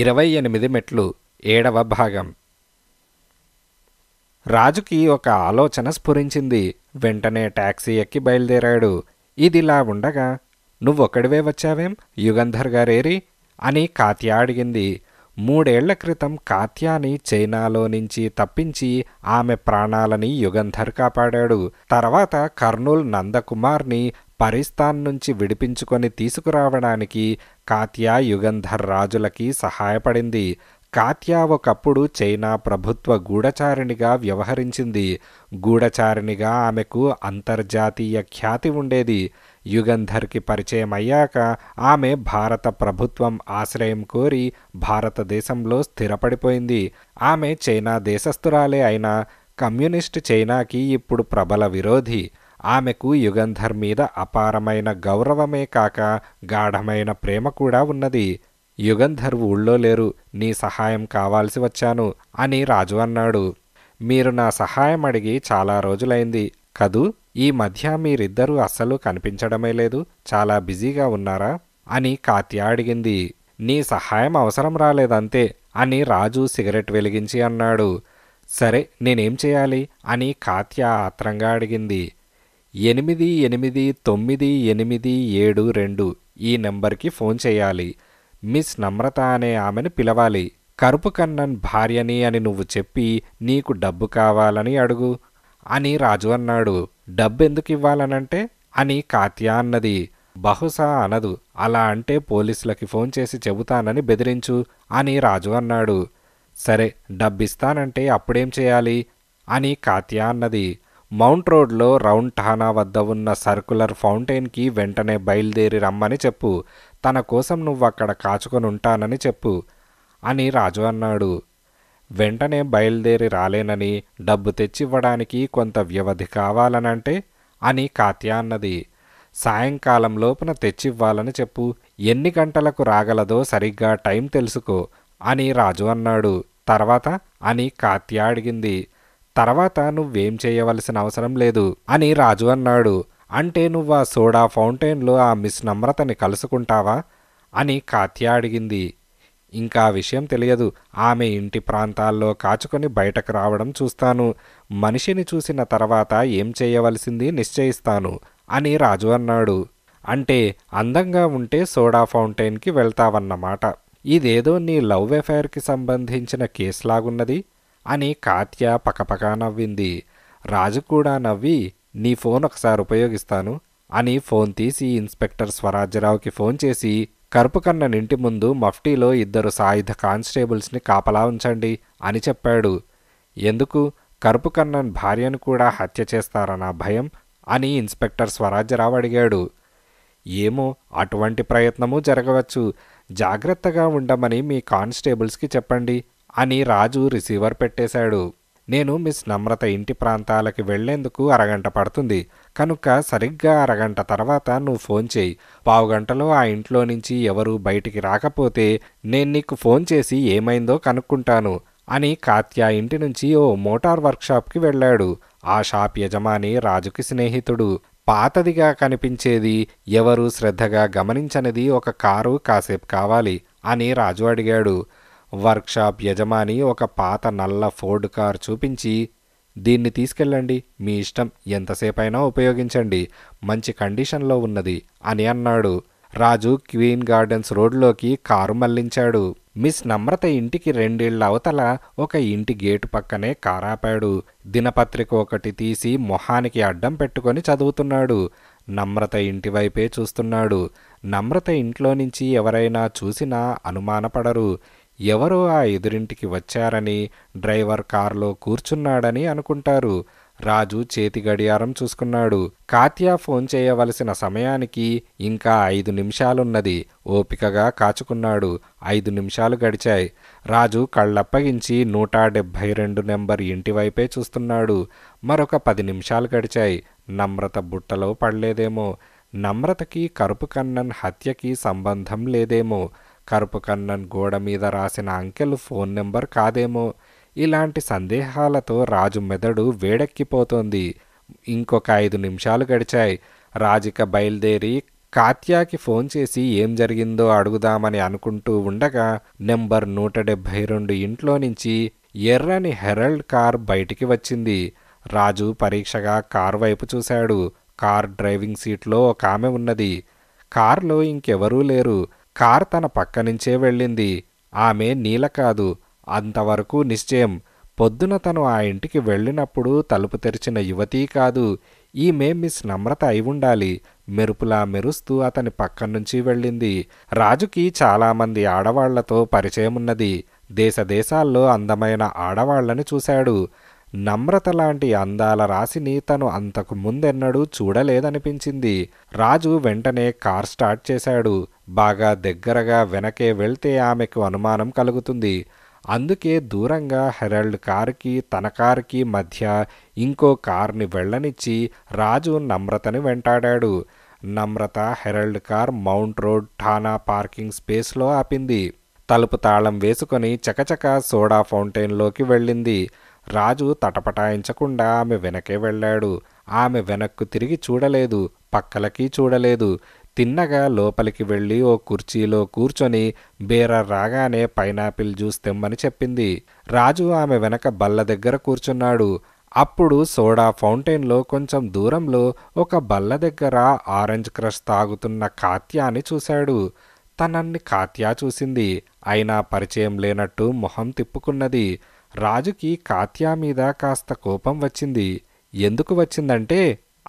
ఇరవై ఎనిమిది మెట్లు ఏడవ భాగం రాజుకి ఒక ఆలోచన స్ఫురించింది వెంటనే ట్యాక్సీ ఎక్కి బయలుదేరాడు ఇదిలా ఉండగా నువ్వొక్కడివే వచ్చావేం యుగంధర్ గారేరి అని కాత్య అడిగింది మూడేళ్ల క్రితం కాత్యాని చైనాలో నుంచి తప్పించి ఆమె ప్రాణాలని యుగంధర్ కాపాడాడు తర్వాత కర్నూల్ నందకుమార్ని పరిస్థాన్ నుంచి విడిపించుకొని తీసుకురావడానికి కాత్యా యుగంధర్ రాజులకి సహాయపడింది కాత్యా ఒకప్పుడు చైనా ప్రభుత్వ గూఢచారిణిగా వ్యవహరించింది గూఢచారిణిగా ఆమెకు అంతర్జాతీయ ఖ్యాతి ఉండేది యుగంధర్కి పరిచయం అయ్యాక ఆమె భారత ప్రభుత్వం ఆశ్రయం కోరి భారతదేశంలో స్థిరపడిపోయింది ఆమె చైనా దేశస్థురాలే అయినా కమ్యూనిస్ట్ చైనాకి ఇప్పుడు ప్రబల విరోధి ఆమెకు యుగంధర్ మీద అపారమైన గౌరవమే కాక గాఢమైన ప్రేమ కూడా ఉన్నది యుగంధర్ ఊళ్ళో లేరు నీ సహాయం కావాల్సి వచ్చాను అని రాజు అన్నాడు మీరు నా సహాయం అడిగి చాలా రోజులైంది కదూ ఈ మధ్య మీరిద్దరూ అస్సలు కనిపించడమే లేదు చాలా బిజీగా ఉన్నారా అని కాత్య అడిగింది నీ సహాయం అవసరం రాలేదంతే అని రాజు సిగరెట్ వెలిగించి అన్నాడు సరే నేనేం చేయాలి అని కాత్య ఆత్రంగా అడిగింది ఎనిమిది ఎనిమిది తొమ్మిది ఎనిమిది ఏడు రెండు ఈ నెంబర్కి ఫోన్ చేయాలి మిస్ నమ్రత అనే ఆమెను పిలవాలి కరుపు కన్నన్ భార్యని అని నువ్వు చెప్పి నీకు డబ్బు కావాలని అడుగు అని రాజు అన్నాడు డబ్బెందుకు ఇవ్వాలనంటే అని కాత్యా అన్నది బహుశా అనదు అలా అంటే పోలీసులకి ఫోన్ చేసి చెబుతానని బెదిరించు అని రాజు అన్నాడు సరే డబ్బిస్తానంటే అప్పుడేం చేయాలి అని కాత్యా అన్నది మౌంట్ రోడ్లో రౌండ్ ఠానా వద్ద ఉన్న సర్కులర్ ఫౌంటైన్కి వెంటనే బయలుదేరి రమ్మని చెప్పు తన కోసం నువ్వక్కడ కాచుకొని ఉంటానని చెప్పు అని రాజు అన్నాడు వెంటనే బయలుదేరి రాలేనని డబ్బు తెచ్చివ్వడానికి కొంత వ్యవధి కావాలనంటే అని కాత్య అన్నది సాయంకాలం లోపున తెచ్చివ్వాలని చెప్పు ఎన్ని గంటలకు రాగలదో సరిగ్గా టైం తెలుసుకో అని రాజు అన్నాడు తర్వాత అని కాత్య అడిగింది తర్వాత నువ్వేం చేయవలసిన అవసరం లేదు అని రాజు అన్నాడు అంటే నువ్వు ఆ సోడా ఫౌంటైన్లో ఆ మిస్ నమ్రతని కలుసుకుంటావా అని కాత్య అడిగింది ఇంకా విషయం తెలియదు ఆమె ఇంటి ప్రాంతాల్లో కాచుకొని బయటకు రావడం చూస్తాను మనిషిని చూసిన తర్వాత ఏం చేయవలసింది నిశ్చయిస్తాను అని రాజు అన్నాడు అంటే అందంగా ఉంటే సోడా ఫౌంటైన్కి వెళ్తావన్నమాట ఇదేదో నీ లవ్ ఎఫైర్కి సంబంధించిన కేసులాగున్నది అని కాత్య పకపకా నవ్వింది రాజు కూడా నవ్వి నీ ఫోన్ ఒకసారి ఉపయోగిస్తాను అని ఫోన్ తీసి ఇన్స్పెక్టర్ స్వరాజ్యరావుకి ఫోన్ చేసి కరుపు కన్ననింటి ముందు మఫ్టీలో ఇద్దరు సాయుధ కానిస్టేబుల్స్ని కాపలా ఉంచండి అని చెప్పాడు ఎందుకు కరుపు కన్నన్ భార్యను కూడా హత్య చేస్తారన్న భయం అని ఇన్స్పెక్టర్ స్వరాజ్యరావు అడిగాడు ఏమో అటువంటి ప్రయత్నము జరగవచ్చు జాగ్రత్తగా ఉండమని మీ కానిస్టేబుల్స్కి చెప్పండి అని రాజు రిసీవర్ పెట్టేశాడు నేను మిస్ నమ్రత ఇంటి ప్రాంతాలకి వెళ్లేందుకు అరగంట పడుతుంది కనుక సరిగ్గా అరగంట తర్వాత నువ్వు ఫోన్ చేయి పావుగంటలో ఆ ఇంట్లో నుంచి ఎవరు బయటికి రాకపోతే నేను నీకు ఫోన్ చేసి ఏమైందో కనుక్కుంటాను అని కాత్యా ఇంటి నుంచి ఓ మోటార్ వర్క్షాప్కి వెళ్ళాడు ఆ షాప్ యజమాని రాజుకి స్నేహితుడు పాతదిగా కనిపించేది ఎవరు శ్రద్ధగా గమనించనిది ఒక కారు కాసేపు కావాలి అని రాజు అడిగాడు వర్క్షాప్ యజమాని ఒక పాత నల్ల ఫోర్డ్ కార్ చూపించి దీన్ని తీసుకెళ్ళండి మీ ఇష్టం ఎంతసేపైనా ఉపయోగించండి మంచి కండిషన్లో ఉన్నది అని అన్నాడు రాజు క్వీన్ గార్డెన్స్ రోడ్లోకి కారు మళ్లించాడు మిస్ నమ్రత ఇంటికి రెండేళ్ల అవతల ఒక ఇంటి గేటు పక్కనే కారాపాడు దినపత్రిక ఒకటి తీసి మొహానికి అడ్డం పెట్టుకొని చదువుతున్నాడు నమ్రత ఇంటి వైపే చూస్తున్నాడు నమ్రత ఇంట్లో నుంచి ఎవరైనా చూసినా అనుమానపడరు ఎవరో ఆ ఎదురింటికి వచ్చారని డ్రైవర్ కారులో కూర్చున్నాడని అనుకుంటారు రాజు చేతి గడియారం చూసుకున్నాడు కాత్యా ఫోన్ చేయవలసిన సమయానికి ఇంకా ఐదు నిమిషాలున్నది ఓపికగా కాచుకున్నాడు ఐదు నిమిషాలు గడిచాయి రాజు కళ్ళప్పగించి నూట డెబ్భై రెండు నెంబర్ ఇంటివైపే చూస్తున్నాడు మరొక పది నిమిషాలు గడిచాయి నమ్రత బుట్టలో పడలేదేమో నమ్రతకి కరుపు కన్నన్ హత్యకి సంబంధం లేదేమో కరుపు కన్నన్ గోడ మీద రాసిన అంకెలు ఫోన్ నెంబర్ కాదేమో ఇలాంటి సందేహాలతో రాజు మెదడు వేడెక్కిపోతోంది ఇంకొక ఐదు నిమిషాలు గడిచాయి రాజిక బయలుదేరి కాత్యాకి ఫోన్ చేసి ఏం జరిగిందో అడుగుదామని అనుకుంటూ ఉండగా నెంబర్ నూట డెబ్భై రెండు ఇంట్లో నుంచి ఎర్రని హెరల్డ్ కార్ బయటికి వచ్చింది రాజు పరీక్షగా కార్ వైపు చూశాడు కార్ డ్రైవింగ్ సీట్లో ఒక ఆమె ఉన్నది కారులో ఇంకెవరూ లేరు కార్ తన పక్కనుంచే వెళ్ళింది ఆమె నీల కాదు అంతవరకు నిశ్చయం పొద్దున తను ఆ ఇంటికి వెళ్ళినప్పుడు తలుపు తెరిచిన యువతీ కాదు ఈమె మిస్ నమ్రత అయి ఉండాలి మెరుపులా మెరుస్తూ అతని పక్కనుంచి వెళ్ళింది రాజుకి చాలామంది ఆడవాళ్లతో పరిచయమున్నది దేశదేశాల్లో అందమైన ఆడవాళ్లని చూశాడు నమ్రత లాంటి అందాల రాశిని తను అంతకు ముందెన్నడూ చూడలేదనిపించింది రాజు వెంటనే కార్ స్టార్ట్ చేశాడు బాగా దగ్గరగా వెనకే వెళ్తే ఆమెకు అనుమానం కలుగుతుంది అందుకే దూరంగా హెరల్డ్ కారుకి తన కారుకి మధ్య ఇంకో కార్ని వెళ్ళనిచ్చి రాజు నమ్రతని వెంటాడాడు Namrata Herald car Mount Road ఠానా పార్కింగ్ స్పేస్లో ఆపింది తలుపు తాళం వేసుకొని చకచక సోడా ఫౌంటైన్లోకి వెళ్ళింది రాజు తటపటాయించకుండా ఆమె వెనకే వెళ్ళాడు ఆమె వెనక్కు తిరిగి చూడలేదు పక్కలకి చూడలేదు తిన్నగా లోపలికి వెళ్ళి ఓ కుర్చీలో కూర్చొని బీర రాగానే పైనాపిల్ జ్యూస్ తెమ్మని చెప్పింది రాజు ఆమె వెనక బల్ల దగ్గర కూర్చున్నాడు అప్పుడు సోడా ఫౌంటైన్లో కొంచెం దూరంలో ఒక బల్ల దగ్గర ఆరెంజ్ క్రష్ తాగుతున్న కాత్యాని చూశాడు తనన్ని కాత్యా చూసింది అయినా పరిచయం లేనట్టు మొహం తిప్పుకున్నది రాజుకి కాత్యా మీద కాస్త కోపం వచ్చింది ఎందుకు వచ్చిందంటే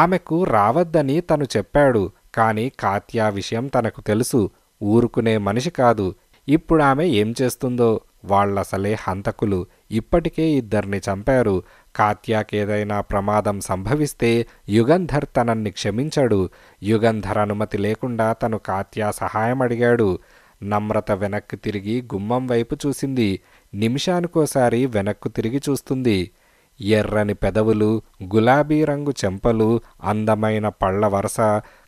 ఆమెకు రావద్దని తను చెప్పాడు కాని కాత్యా విషయం తనకు తెలుసు ఊరుకునే మనిషి కాదు ఇప్పుడు ఆమె ఏం చేస్తుందో వాళ్లసలే హంతకులు ఇప్పటికే ఇద్దరిని చంపారు కాత్యాకేదైనా ప్రమాదం సంభవిస్తే యుగంధర్ తనన్ని క్షమించాడు యుగంధర్ అనుమతి లేకుండా తను కాత్యా సహాయం అడిగాడు నమ్రత వెనక్కు తిరిగి గుమ్మం వైపు చూసింది నిమిషానికోసారి వెనక్కు తిరిగి చూస్తుంది ఎర్రని పెదవులు గులాబీ రంగు చెంపలు అందమైన పళ్ళ వరస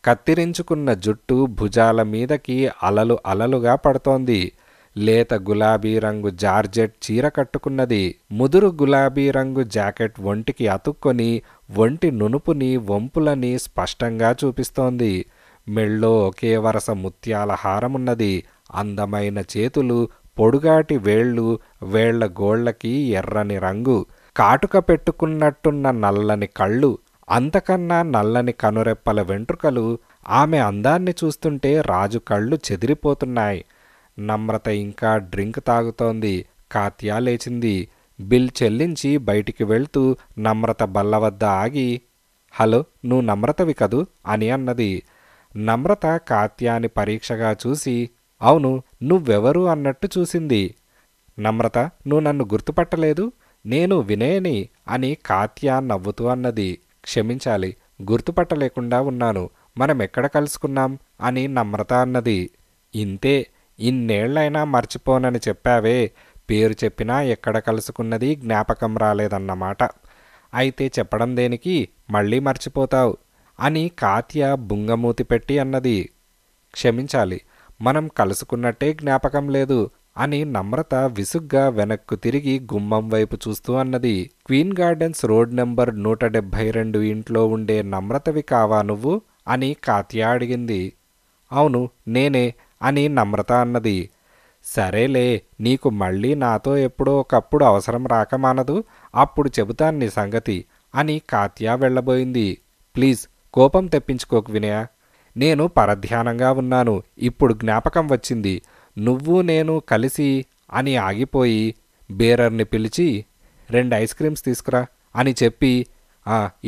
కత్తిరించుకున్న జుట్టు భుజాల మీదకి అలలు అలలుగా పడుతోంది లేత గులాబీ రంగు జార్జెట్ చీర కట్టుకున్నది ముదురు గులాబీ రంగు జాకెట్ ఒంటికి అతుక్కొని ఒంటి నునుపుని వంపులని స్పష్టంగా చూపిస్తోంది మెళ్ళో ఒకే వరస ముత్యాల హారమున్నది అందమైన చేతులు పొడుగాటి వేళ్ళు వేళ్ల గోళ్లకి ఎర్రని రంగు కాటుక పెట్టుకున్నట్టున్న నల్లని కళ్ళు అంతకన్నా నల్లని కనురెప్పల వెంట్రుకలు ఆమె అందాన్ని చూస్తుంటే రాజు కళ్ళు చెదిరిపోతున్నాయి నమ్రత ఇంకా డ్రింక్ తాగుతోంది కాత్యా లేచింది బిల్ చెల్లించి బయటికి వెళ్తూ నమ్రత బల్ల వద్ద ఆగి హలో నువ్వు నమ్రతవి కదూ అని అన్నది నమ్రత కాత్యాని పరీక్షగా చూసి అవును నువ్వెవరు అన్నట్టు చూసింది నమ్రత నువ్వు నన్ను గుర్తుపట్టలేదు నేను వినయని అని కాత్యా నవ్వుతూ అన్నది క్షమించాలి గుర్తుపట్టలేకుండా ఉన్నాను మనం ఎక్కడ కలుసుకున్నాం అని నమ్రత అన్నది ఇంతే ఇన్నేళ్లైనా మర్చిపోనని చెప్పావే పేరు చెప్పినా ఎక్కడ కలుసుకున్నది జ్ఞాపకం రాలేదన్నమాట అయితే చెప్పడం దేనికి మళ్ళీ మర్చిపోతావు అని కాత్య బుంగమూతి పెట్టి అన్నది క్షమించాలి మనం కలుసుకున్నట్టే జ్ఞాపకం లేదు అని నమ్రత విసుగ్గా వెనక్కు తిరిగి గుమ్మం వైపు చూస్తూ అన్నది క్వీన్ గార్డెన్స్ రోడ్ నెంబర్ నూట డెబ్భై రెండు ఇంట్లో ఉండే నమ్రతవి కావా నువ్వు అని కాత్య అడిగింది అవును నేనే అని నమ్రత అన్నది సరేలే నీకు మళ్ళీ నాతో ఎప్పుడో ఒకప్పుడు అవసరం రాక మానదు అప్పుడు చెబుతాను నీ సంగతి అని కాత్యా వెళ్ళబోయింది ప్లీజ్ కోపం తెప్పించుకోకు వినయా నేను పరధ్యానంగా ఉన్నాను ఇప్పుడు జ్ఞాపకం వచ్చింది నువ్వు నేను కలిసి అని ఆగిపోయి బేరర్ని పిలిచి రెండు ఐస్ క్రీమ్స్ తీసుకురా అని చెప్పి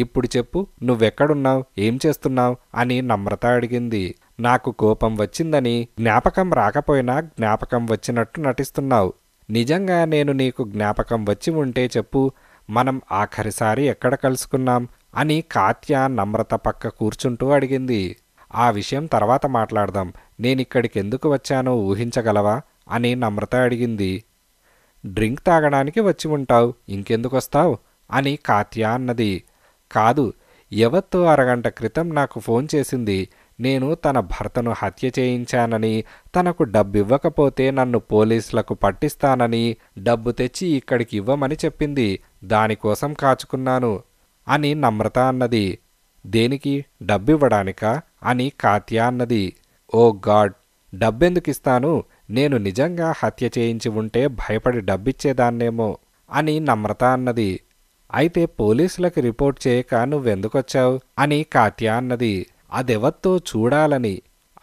ఇప్పుడు చెప్పు నువ్వెక్కడున్నావు ఏం చేస్తున్నావు అని నమ్రత అడిగింది నాకు కోపం వచ్చిందని జ్ఞాపకం రాకపోయినా జ్ఞాపకం వచ్చినట్టు నటిస్తున్నావు నిజంగా నేను నీకు జ్ఞాపకం వచ్చి ఉంటే చెప్పు మనం ఆఖరిసారి ఎక్కడ కలుసుకున్నాం అని కాత్య నమ్రత పక్క కూర్చుంటూ అడిగింది ఆ విషయం తర్వాత మాట్లాడదాం నేనిక్కడికి ఎందుకు వచ్చానో ఊహించగలవా అని నమ్రత అడిగింది డ్రింక్ తాగడానికి వచ్చి ఉంటావు ఇంకెందుకు వస్తావు అని కాత్యా అన్నది కాదు ఎవత్తో అరగంట క్రితం నాకు ఫోన్ చేసింది నేను తన భర్తను హత్య చేయించానని తనకు డబ్బు ఇవ్వకపోతే నన్ను పోలీసులకు పట్టిస్తానని డబ్బు తెచ్చి ఇక్కడికి ఇవ్వమని చెప్పింది దానికోసం కాచుకున్నాను అని నమ్రత అన్నది దేనికి డబ్బివ్వడానికా అని కాత్యా అన్నది ఓ గాడ్ డబ్బెందుకు ఇస్తాను నేను నిజంగా హత్య చేయించి ఉంటే భయపడి డబ్బిచ్చేదాన్నేమో అని నమ్రత అన్నది అయితే పోలీసులకు రిపోర్ట్ చేయక నువ్వెందుకొచ్చావు అని కాత్యా అన్నది అదెవత్తో చూడాలని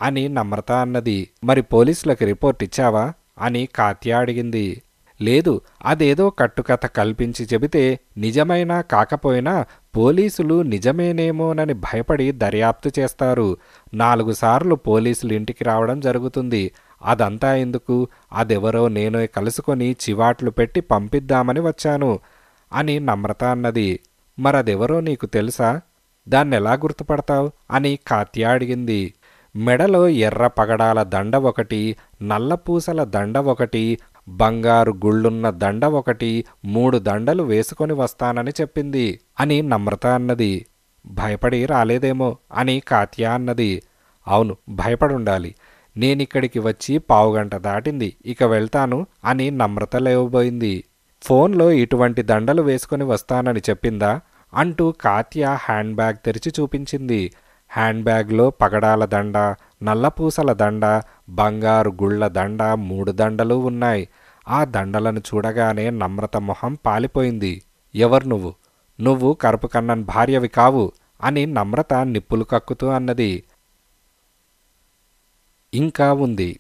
అని నమ్రత అన్నది మరి పోలీసులకు రిపోర్ట్ ఇచ్చావా అని కాత్యా అడిగింది లేదు అదేదో కట్టుకథ కల్పించి చెబితే నిజమైనా కాకపోయినా పోలీసులు నిజమేనేమోనని భయపడి దర్యాప్తు చేస్తారు నాలుగు సార్లు పోలీసులు ఇంటికి రావడం జరుగుతుంది అదంతా ఎందుకు అదెవరో నేనే కలుసుకొని చివాట్లు పెట్టి పంపిద్దామని వచ్చాను అని నమ్రత అన్నది మరదెవరో నీకు తెలుసా దాన్నెలా గుర్తుపడతావు అని కాత్య అడిగింది మెడలో ఎర్ర పగడాల దండ ఒకటి నల్లపూసల దండ ఒకటి బంగారు గుళ్ళున్న దండ ఒకటి మూడు దండలు వేసుకొని వస్తానని చెప్పింది అని నమ్రత అన్నది భయపడి రాలేదేమో అని కాత్యా అన్నది అవును భయపడుండాలి నేనిక్కడికి వచ్చి పావుగంట దాటింది ఇక వెళ్తాను అని నమ్రత లేవబోయింది ఫోన్లో ఇటువంటి దండలు వేసుకొని వస్తానని చెప్పిందా అంటూ కాత్యా హ్యాండ్ బ్యాగ్ తెరిచి చూపించింది హ్యాండ్ బ్యాగ్లో పగడాల దండ నల్లపూసల దండ బంగారు గుళ్ళ దండ మూడు దండలు ఉన్నాయి ఆ దండలను చూడగానే నమ్రత మొహం పాలిపోయింది ఎవరు నువ్వు నువ్వు కరుపు కన్నన్ భార్యవి కావు అని నమ్రత నిప్పులు కక్కుతూ అన్నది ఇంకా ఉంది